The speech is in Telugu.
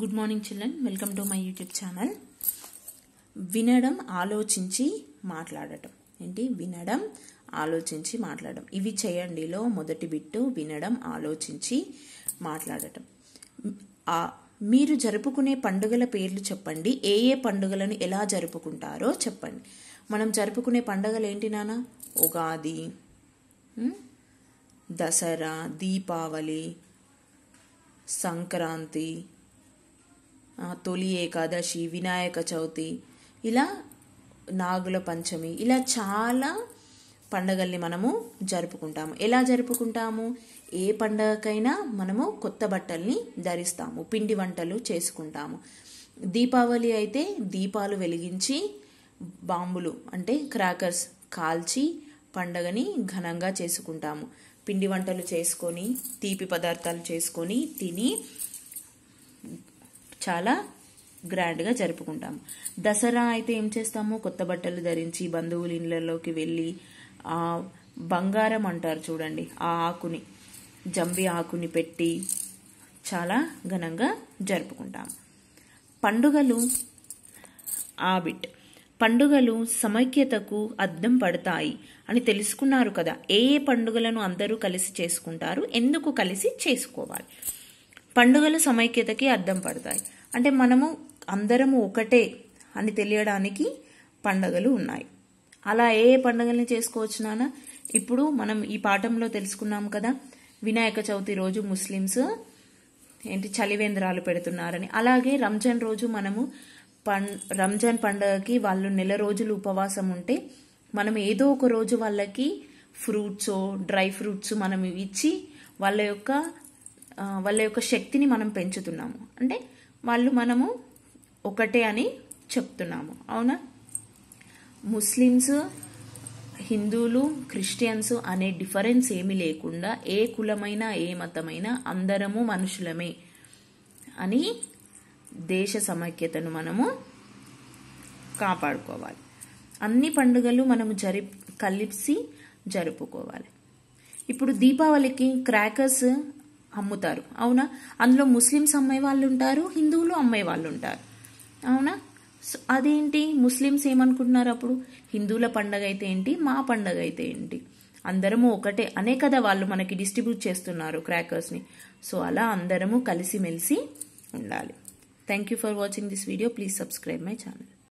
good morning children welcome to my YouTube channel వినడం ఆలోచించి మాట్లాడటం ఏంటి వినడం ఆలోచించి మాట్లాడడం ఇవి చేయండిలో మొదటి బిట్టు వినడం ఆలోచించి మాట్లాడటం మీరు జరుపుకునే పండుగల పేర్లు చెప్పండి ఏ ఏ పండుగలను ఎలా జరుపుకుంటారో చెప్పండి మనం జరుపుకునే పండుగలు ఏంటి నాన్న ఉగాది దసరా దీపావళి సంక్రాంతి తొలి ఏకాదశి వినాయక చవితి ఇలా నాగుల పంచమి ఇలా చాలా పండగల్ని మనము జరుపుకుంటాము ఎలా జరుపుకుంటాము ఏ పండగకైనా మనము కొత్త బట్టల్ని ధరిస్తాము పిండి వంటలు చేసుకుంటాము దీపావళి అయితే దీపాలు వెలిగించి బాంబులు అంటే క్రాకర్స్ కాల్చి పండగని ఘనంగా చేసుకుంటాము పిండి వంటలు చేసుకొని తీపి పదార్థాలు చేసుకొని తిని చాలా గ్రాండ్గా జరుపుకుంటాము దసరా అయితే ఏం చేస్తాము కొత్త బట్టలు ధరించి బంధువుల ఇళ్ళలోకి వెళ్ళి ఆ బంగారం అంటారు చూడండి ఆ ఆకుని జంబి ఆకుని పెట్టి చాలా ఘనంగా జరుపుకుంటాం పండుగలు ఆబిట్ పండుగలు సమైక్యతకు అద్దం పడతాయి అని తెలుసుకున్నారు కదా ఏ ఏ పండుగలను అందరూ కలిసి చేసుకుంటారు ఎందుకు కలిసి చేసుకోవాలి పండుగలు సమైక్యతకి అర్థం పడతాయి అంటే మనము అందరము ఒకటే అని తెలియడానికి పండుగలు ఉన్నాయి అలా ఏ ఏ పండుగల్ని చేసుకోవచ్చు నాన్న ఇప్పుడు మనం ఈ పాఠంలో తెలుసుకున్నాం కదా వినాయక చవితి రోజు ముస్లిమ్స్ ఏంటి చలివేంద్రాలు పెడుతున్నారని అలాగే రంజాన్ రోజు మనము పం రంజాన్ పండుగకి వాళ్ళు నెల రోజులు ఉపవాసం ఉంటే మనం ఏదో ఒక రోజు వాళ్ళకి ఫ్రూట్స్ డ్రై ఫ్రూట్స్ మనం ఇచ్చి వాళ్ళ యొక్క వాళ్ళ యొక్క శక్తిని మనం పెంచుతున్నాము అంటే వాళ్ళు మనము ఒకటే అని చెప్తున్నాము అవునా ముస్లిమ్స్ హిందువులు క్రిస్టియన్స్ అనే డిఫరెన్స్ ఏమీ లేకుండా ఏ కులమైనా ఏ మతమైనా అందరము మనుషులమే అని దేశ సమైక్యతను మనము కాపాడుకోవాలి అన్ని పండుగలు మనము జరి కలిసి జరుపుకోవాలి ఇప్పుడు దీపావళికి క్రాకర్స్ అమ్ముతారు అవునా అందులో ముస్లిమ్స్ అమ్మే వాళ్ళు ఉంటారు హిందువులు అమ్మే వాళ్ళు ఉంటారు అవునా అదేంటి ముస్లిమ్స్ ఏమనుకుంటున్నారు అప్పుడు హిందువుల పండగ అయితే ఏంటి మా పండగ అయితే ఏంటి అందరము ఒకటే అనే కదా వాళ్ళు మనకి డిస్ట్రిబ్యూట్ చేస్తున్నారు క్రాకర్స్ని సో అలా అందరము కలిసిమెలిసి ఉండాలి thank you for watching this video please subscribe my channel